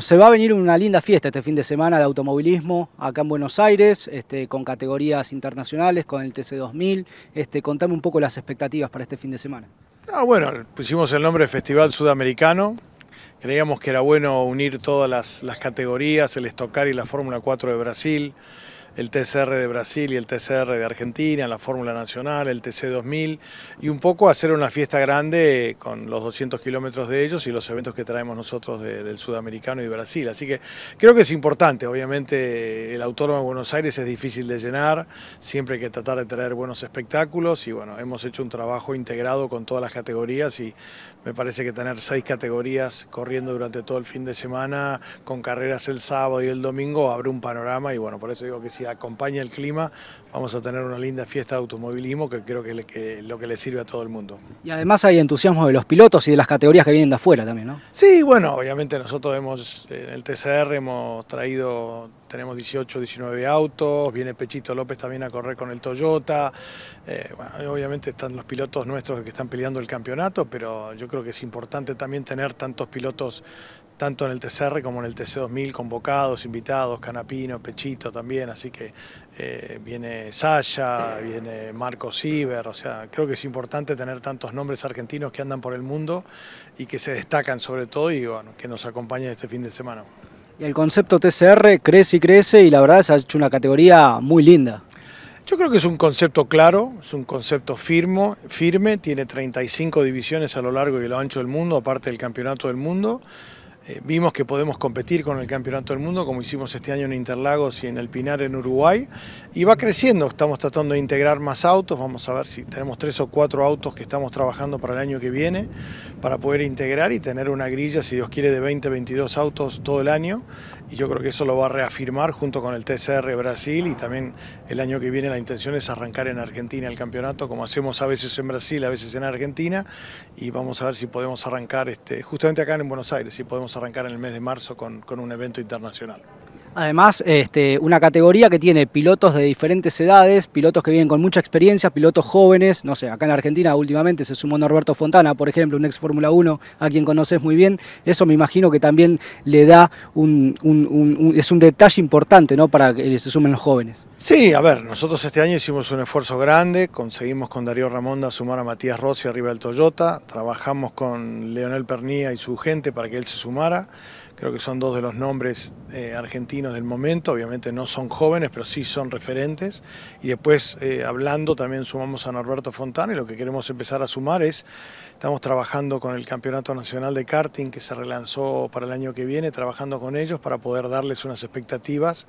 Se va a venir una linda fiesta este fin de semana de automovilismo acá en Buenos Aires, este, con categorías internacionales, con el TC2000. Este, contame un poco las expectativas para este fin de semana. Ah, bueno, pusimos el nombre Festival Sudamericano. Creíamos que era bueno unir todas las, las categorías, el Estocar y la Fórmula 4 de Brasil el TCR de Brasil y el TCR de Argentina, la Fórmula Nacional, el TC2000, y un poco hacer una fiesta grande con los 200 kilómetros de ellos y los eventos que traemos nosotros del sudamericano y Brasil. Así que creo que es importante, obviamente el Autónomo de Buenos Aires es difícil de llenar, siempre hay que tratar de traer buenos espectáculos y bueno, hemos hecho un trabajo integrado con todas las categorías y me parece que tener seis categorías corriendo durante todo el fin de semana, con carreras el sábado y el domingo, abre un panorama y bueno, por eso digo que sí acompaña el clima, vamos a tener una linda fiesta de automovilismo que creo que, es lo que le sirve a todo el mundo. Y además hay entusiasmo de los pilotos y de las categorías que vienen de afuera también, ¿no? Sí, bueno, obviamente nosotros hemos, en el TCR hemos traído tenemos 18, 19 autos, viene Pechito López también a correr con el Toyota, eh, obviamente están los pilotos nuestros que están peleando el campeonato, pero yo creo que es importante también tener tantos pilotos tanto en el TCR como en el TC2000, convocados, invitados, Canapino, Pechito también, así que eh, viene Sasha, viene Marco Iber, o sea, creo que es importante tener tantos nombres argentinos que andan por el mundo y que se destacan sobre todo y que nos acompañen este fin de semana. Y el concepto TCR crece y crece y la verdad se ha hecho una categoría muy linda. Yo creo que es un concepto claro, es un concepto firmo, firme, tiene 35 divisiones a lo largo y a lo ancho del mundo, aparte del Campeonato del Mundo. Eh, vimos que podemos competir con el Campeonato del Mundo, como hicimos este año en Interlagos y en el Pinar en Uruguay, y va creciendo, estamos tratando de integrar más autos, vamos a ver si tenemos tres o cuatro autos que estamos trabajando para el año que viene, para poder integrar y tener una grilla, si Dios quiere, de 20, 22 autos todo el año, y yo creo que eso lo va a reafirmar junto con el TCR Brasil y también el año que viene la intención es arrancar en Argentina el campeonato, como hacemos a veces en Brasil, a veces en Argentina, y vamos a ver si podemos arrancar, este, justamente acá en Buenos Aires, si podemos arrancar en el mes de marzo con un evento internacional. Además, este, una categoría que tiene pilotos de diferentes edades, pilotos que vienen con mucha experiencia, pilotos jóvenes, no sé, acá en Argentina últimamente se sumó Norberto Fontana, por ejemplo, un ex Fórmula 1, a quien conoces muy bien, eso me imagino que también le da un, es un detalle importante, ¿no?, para que se sumen los jóvenes. Sí, a ver, nosotros este año hicimos un esfuerzo grande, conseguimos con Darío Ramonda sumar a Matías Rossi arriba del Toyota, trabajamos con Leonel Pernía y su gente para que él se sumara, creo que son dos de los nombres eh, argentinos del momento, obviamente no son jóvenes, pero sí son referentes. Y después, eh, hablando, también sumamos a Norberto Fontana y lo que queremos empezar a sumar es, estamos trabajando con el Campeonato Nacional de Karting que se relanzó para el año que viene, trabajando con ellos para poder darles unas expectativas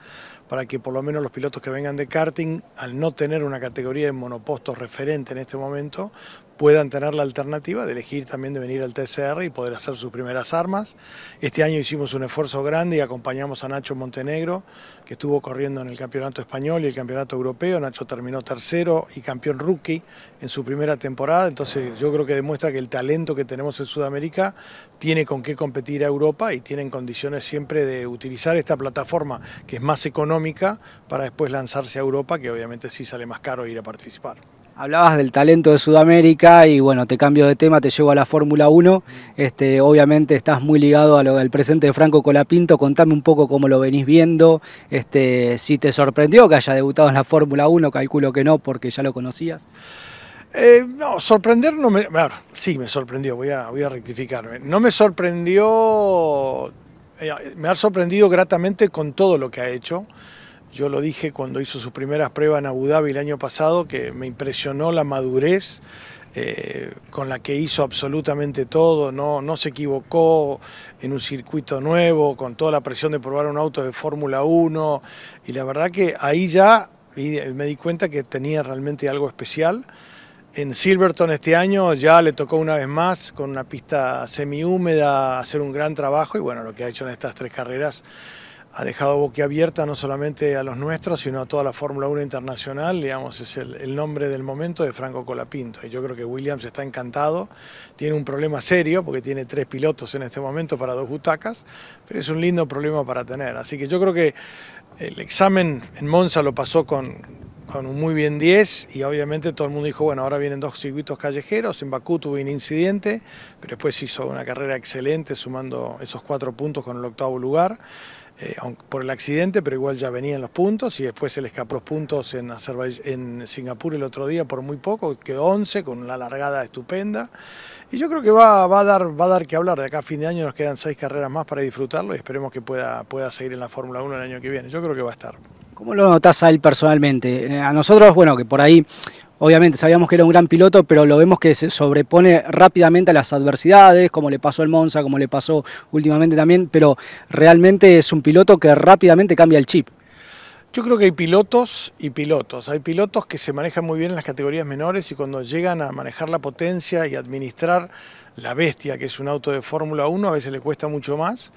para que por lo menos los pilotos que vengan de karting, al no tener una categoría de monopostos referente en este momento, puedan tener la alternativa de elegir también de venir al TCR y poder hacer sus primeras armas. Este año hicimos un esfuerzo grande y acompañamos a Nacho Montenegro, que estuvo corriendo en el Campeonato Español y el Campeonato Europeo. Nacho terminó tercero y campeón rookie en su primera temporada, entonces yo creo que demuestra que el talento que tenemos en Sudamérica tiene con qué competir a Europa y tienen condiciones siempre de utilizar esta plataforma que es más económica para después lanzarse a Europa, que obviamente sí sale más caro ir a participar. Hablabas del talento de Sudamérica y bueno, te cambio de tema, te llevo a la Fórmula 1. Este, obviamente estás muy ligado al presente de Franco Colapinto. Contame un poco cómo lo venís viendo. Este, si te sorprendió que haya debutado en la Fórmula 1, calculo que no, porque ya lo conocías. Eh, no, sorprender no me. sí, me sorprendió, voy a, voy a rectificarme. No me sorprendió. Eh, me ha sorprendido gratamente con todo lo que ha hecho. Yo lo dije cuando hizo sus primeras pruebas en Abu Dhabi el año pasado, que me impresionó la madurez eh, con la que hizo absolutamente todo, no, no se equivocó en un circuito nuevo, con toda la presión de probar un auto de Fórmula 1, y la verdad que ahí ya me di cuenta que tenía realmente algo especial. En Silverton este año ya le tocó una vez más con una pista semi húmeda hacer un gran trabajo y bueno, lo que ha hecho en estas tres carreras ha dejado boquiabierta no solamente a los nuestros, sino a toda la Fórmula 1 internacional, digamos, es el, nombre del momento de Franco Colapinto. Y yo creo que Williams está encantado, tiene un problema serio, porque tiene tres pilotos en este momento para dos butacas, pero es un lindo problema para tener. Así que yo creo que el examen en Monza lo pasó con, con un muy bien 10 y obviamente todo el mundo dijo, bueno, ahora vienen dos circuitos callejeros, en Bakú tuvo un incidente, pero después hizo una carrera excelente sumando esos cuatro puntos con el octavo lugar. Eh, por el accidente, pero igual ya venían los puntos y después se le escapó los puntos en, en Singapur el otro día por muy poco, que 11 con una largada estupenda. Y yo creo que va, a dar, va a dar que hablar. De acá a fin de año nos quedan seis carreras más para disfrutarlo y esperemos que pueda, pueda seguir en la Fórmula 1 el año que viene. Yo creo que va a estar. ¿Cómo lo notas a él personalmente? Eh, a nosotros, bueno, que por ahí obviamente sabíamos que era un gran piloto, pero lo vemos que se sobrepone rápidamente a las adversidades, como le pasó al Monza, como le pasó últimamente también, pero realmente es un piloto que rápidamente cambia el chip. Yo creo que hay pilotos y pilotos. Hay pilotos que se manejan muy bien en las categorías menores y cuando llegan a manejar la potencia y administrar la bestia, que es un auto de Fórmula 1, a veces le cuesta mucho más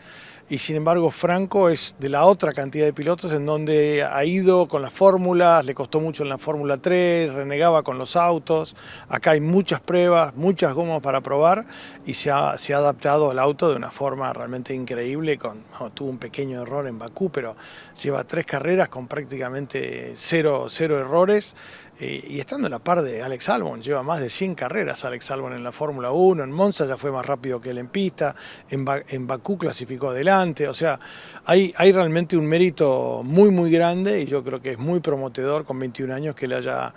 y sin embargo Franco es de la otra cantidad de pilotos en donde ha ido con las fórmulas, le costó mucho en la Fórmula 3, renegaba con los autos, acá hay muchas pruebas, muchas gomas para probar y se ha, se ha adaptado al auto de una forma realmente increíble, con, tuvo un pequeño error en Bakú, pero lleva tres carreras con prácticamente cero, cero errores eh, y estando a la par de Alex Albon, lleva más de 100 carreras Alex Albon en la Fórmula 1, en Monza ya fue más rápido que él en pista, en, Bakú clasificó adelante, o sea, hay, hay realmente un mérito muy, muy grande y yo creo que es muy promotedor con 21 años que le haya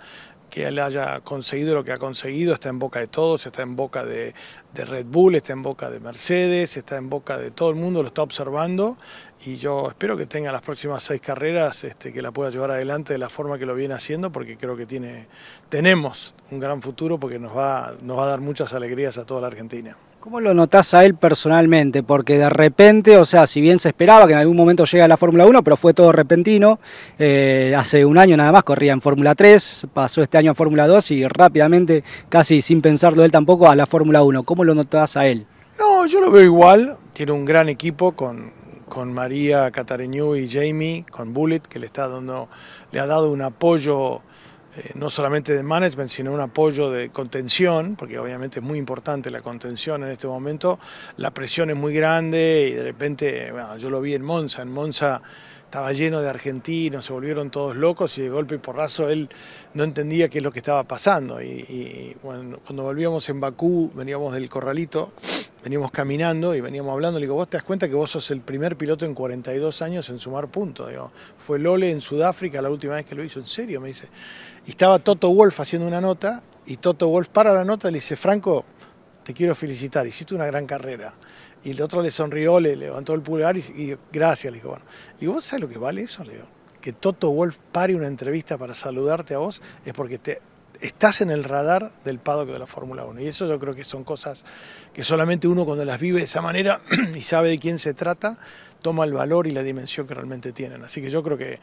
que él haya conseguido lo que ha conseguido está en boca de todos, está en boca de, de, Red Bull, está en boca de Mercedes, está en boca de todo el mundo, lo está observando y yo espero que tenga las próximas seis carreras, este, que la pueda llevar adelante de la forma que lo viene haciendo porque creo que tiene, tenemos un gran futuro porque nos va, nos va a dar muchas alegrías a toda la Argentina. ¿Cómo lo notás a él personalmente? Porque de repente, o sea, si bien se esperaba que en algún momento llegue a la Fórmula 1, pero fue todo repentino, eh, hace un año nada más corría en Fórmula 3, pasó este año a Fórmula 2 y rápidamente, casi sin pensarlo él tampoco, a la Fórmula 1. ¿Cómo lo notás a él? No, yo lo veo igual, tiene un gran equipo con, con María Catareñú y Jamie, con Bullet, que le, está dando, le ha dado un apoyo eh, no solamente de management, sino un apoyo de contención, porque obviamente es muy importante la contención en este momento. La presión es muy grande y de repente, bueno, yo lo vi en Monza, en Monza estaba lleno de argentinos, se volvieron todos locos y de golpe y porrazo él no entendía qué es lo que estaba pasando. Y, cuando volvíamos en Bakú, veníamos del corralito, veníamos caminando y veníamos hablando, le digo, vos te das cuenta que vos sos el primer piloto en 42 años en sumar puntos. Digo, fue Lole en Sudáfrica la última vez que lo hizo, en serio, me dice. Y estaba Toto Wolf haciendo una nota y Toto Wolf para la nota le dice, Franco, te quiero felicitar, hiciste una gran carrera. Y el otro le sonrió, le levantó el pulgar y, gracias, le dijo, bueno. digo, ¿vos sabés lo que vale eso? leo que Toto Wolf pare una entrevista para saludarte a vos es porque te, estás en el radar del paddock de la Fórmula 1. Y eso yo creo que son cosas que solamente uno cuando las vive de esa manera y sabe de quién se trata, toma el valor y la dimensión que realmente tienen. Así que yo creo que,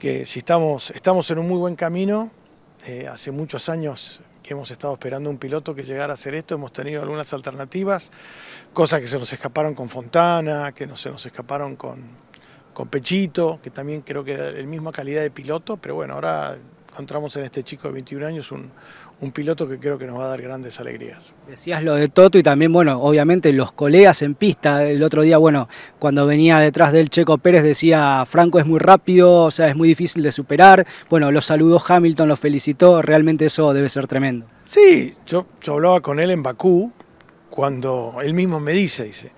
que si estamos, estamos en un muy buen camino, eh, hace muchos años hemos estado esperando un piloto que llegara a hacer esto. Hemos tenido algunas alternativas, cosas que se nos escaparon con Fontana, que no se nos escaparon con, con Pechito, que también creo que era la misma calidad de piloto, pero bueno, ahora encontramos en este chico de 21 años un, piloto que creo que nos va a dar grandes alegrías. Decías lo de Toto y también, bueno, obviamente los colegas en pista. El otro día, bueno, cuando venía detrás del Checo Pérez decía, Franco es muy rápido, o sea, es muy difícil de superar. Bueno, lo saludó Hamilton, lo felicitó, realmente eso debe ser tremendo. Sí, yo, yo hablaba con él en Bakú cuando él mismo me dice, dice,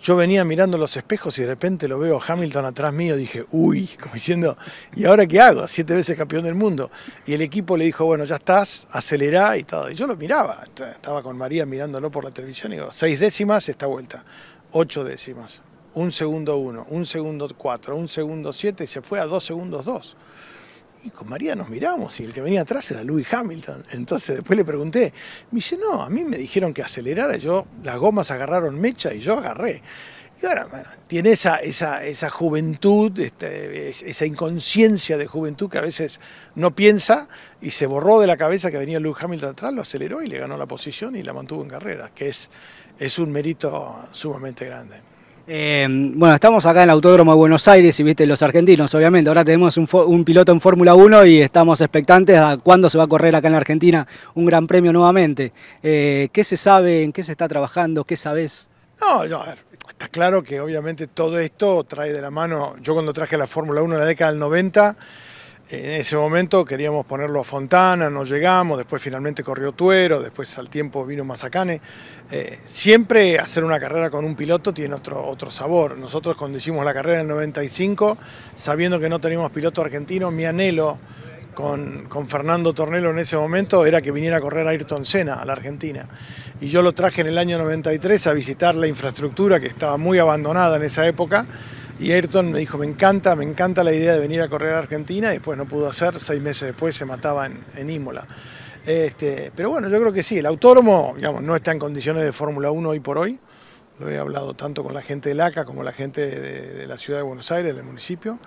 yo venía mirando los espejos y de repente lo veo Hamilton atrás mío, dije, uy, como diciendo, ¿y ahora qué hago? Siete veces campeón del mundo. Y el equipo le dijo, bueno, ya estás, acelera y todo. Y yo lo miraba, estaba con María mirándolo por la televisión y digo, seis décimas esta vuelta, ocho décimas, un segundo uno, un segundo cuatro, un segundo siete, y se fue a dos segundos dos y con María nos miramos y el que venía atrás era Louis Hamilton. Entonces después le pregunté, me dice, no, a mí me dijeron que acelerara, yo, las gomas agarraron mecha y yo agarré. Y ahora, tiene esa, juventud, este, esa inconsciencia de juventud que a veces no piensa y se borró de la cabeza que venía Louis Hamilton atrás, lo aceleró y le ganó la posición y la mantuvo en carrera, que es, es un mérito sumamente grande. Em, bueno, estamos acá en el Autódromo de Buenos Aires y viste los argentinos, obviamente. Ahora tenemos un, piloto en Fórmula 1 y estamos expectantes a cuándo se va a correr acá en la Argentina un gran premio nuevamente. Eh, ¿Qué se sabe? ¿En qué se está trabajando? ¿Qué sabes? No, no, a ver, está claro que obviamente todo esto trae de la mano. Yo cuando traje la Fórmula 1 en la década del 90 en ese momento queríamos ponerlo a Fontana, no llegamos, después finalmente corrió Tuero, después al tiempo vino Mazacane. Eh, siempre hacer una carrera con un piloto tiene otro, otro sabor. Nosotros cuando hicimos la carrera en el 95, sabiendo que no teníamos piloto argentino, mi anhelo con, con, Fernando Tornelo en ese momento era que viniera a correr a Ayrton Senna, a la Argentina. Y yo lo traje en el año 93 a visitar la infraestructura que estaba muy abandonada en esa época y Ayrton me dijo, me encanta, me encanta la idea de venir a correr a Argentina, y después no pudo hacer, seis meses después se mataba en, en Imola. Este, pero bueno, yo creo que sí, el autónomo, digamos, no está en condiciones de Fórmula 1 hoy por hoy, lo he hablado tanto con la gente de LACA como la gente de la ciudad de Buenos Aires, del municipio.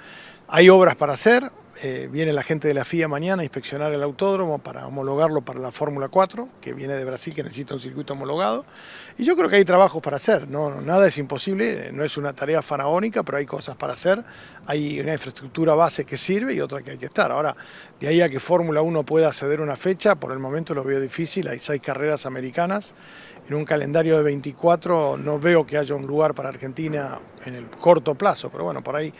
Hay obras para hacer, eh, viene la gente de la FIA mañana a inspeccionar el autódromo para homologarlo para la Fórmula 4, que viene de Brasil, que necesita un circuito homologado. Y yo creo que hay trabajos para hacer, no, nada es imposible, no es una tarea faraónica, pero hay cosas para hacer. Hay una infraestructura base que sirve y otra que hay que estar. Ahora, de ahí a que Fórmula 1 pueda ceder una fecha, por el momento lo veo difícil, hay seis carreras americanas. En un calendario de 24 no veo que haya un lugar para Argentina en el corto plazo, pero bueno, por ahí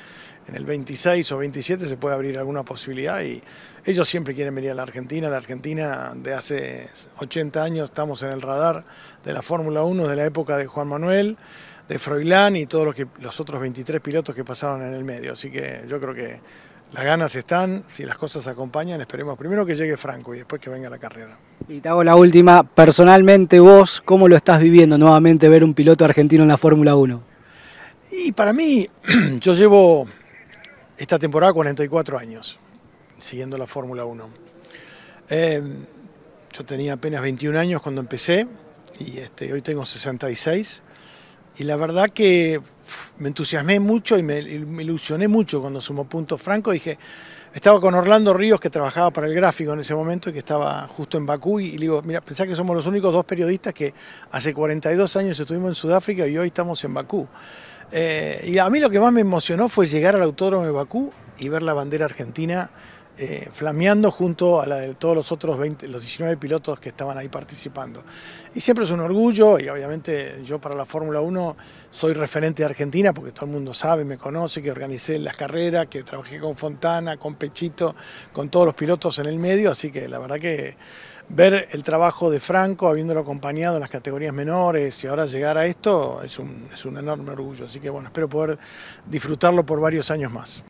en el 26 o 27 se puede abrir alguna posibilidad y ellos siempre quieren venir a la Argentina. La Argentina de hace 80 años estamos en el radar de la Fórmula 1 de la época de Juan Manuel, de Froilán y todos los, que, los otros 23 pilotos que pasaron en el medio. Así que yo creo que las ganas están, si las cosas acompañan, esperemos primero que llegue Franco y después que venga la carrera. Y te hago la última, personalmente vos, ¿cómo lo estás viviendo nuevamente ver un piloto argentino en la Fórmula 1? Y para mí, yo llevo esta temporada 44 años, siguiendo la Fórmula 1. Eh, yo tenía apenas 21 años cuando empecé y este, hoy tengo 66. Y la verdad que me entusiasmé mucho y me, ilusioné mucho cuando sumo puntos Franco. Dije, estaba con Orlando Ríos que trabajaba para el gráfico en ese momento y que estaba justo en Bakú y, le digo, mira, pensá que somos los únicos dos periodistas que hace 42 años estuvimos en Sudáfrica y hoy estamos en Bakú. Eh, y a mí lo que más me emocionó fue llegar al Autódromo de Bakú y ver la bandera argentina eh, flameando junto a la de todos los otros los 19 pilotos que estaban ahí participando. Y siempre es un orgullo, y obviamente yo para la Fórmula 1 soy referente de Argentina, porque todo el mundo sabe, me conoce, que organicé las carreras, que trabajé con Fontana, con Pechito, con todos los pilotos en el medio, así que la verdad que ver el trabajo de Franco, habiéndolo acompañado en las categorías menores y ahora llegar a esto, es un, es un enorme orgullo. Así que bueno, espero poder disfrutarlo por varios años más.